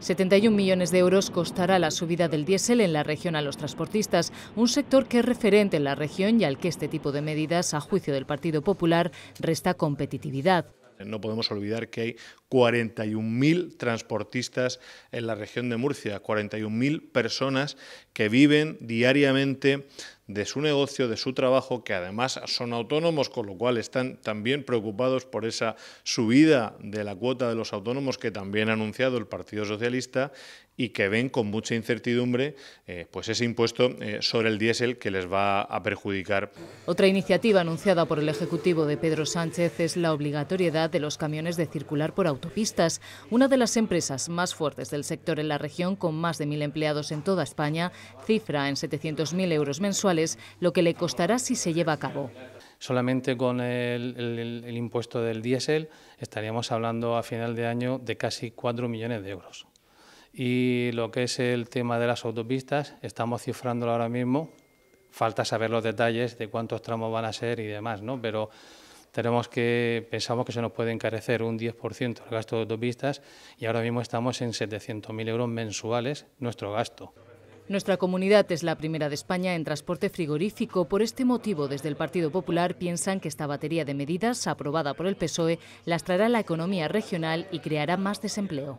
71 millones de euros costará la subida del diésel en la región a los transportistas, un sector que es referente en la región y al que este tipo de medidas, a juicio del Partido Popular, resta competitividad. No podemos olvidar que hay 41.000 transportistas en la región de Murcia, 41.000 personas que viven diariamente de su negocio, de su trabajo, que además son autónomos, con lo cual están también preocupados por esa subida de la cuota de los autónomos que también ha anunciado el Partido Socialista y que ven con mucha incertidumbre eh, pues ese impuesto eh, sobre el diésel que les va a perjudicar. Otra iniciativa anunciada por el Ejecutivo de Pedro Sánchez es la obligatoriedad de los camiones de circular por autopistas. Una de las empresas más fuertes del sector en la región, con más de mil empleados en toda España, cifra en 700.000 euros mensuales lo que le costará si se lleva a cabo. Solamente con el, impuesto del diésel estaríamos hablando a final de año de casi 4 millones de euros. Y lo que es el tema de las autopistas, estamos cifrándolo ahora mismo. Falta saber los detalles de cuántos tramos van a ser y demás, ¿no? Pero tenemos que pensamos que se nos puede encarecer un 10% el gasto de autopistas y ahora mismo estamos en 700.000 euros mensuales nuestro gasto. Nuestra comunidad es la primera de España en transporte frigorífico. Por este motivo, desde el Partido Popular piensan que esta batería de medidas, aprobada por el PSOE, lastrará la economía regional y creará más desempleo.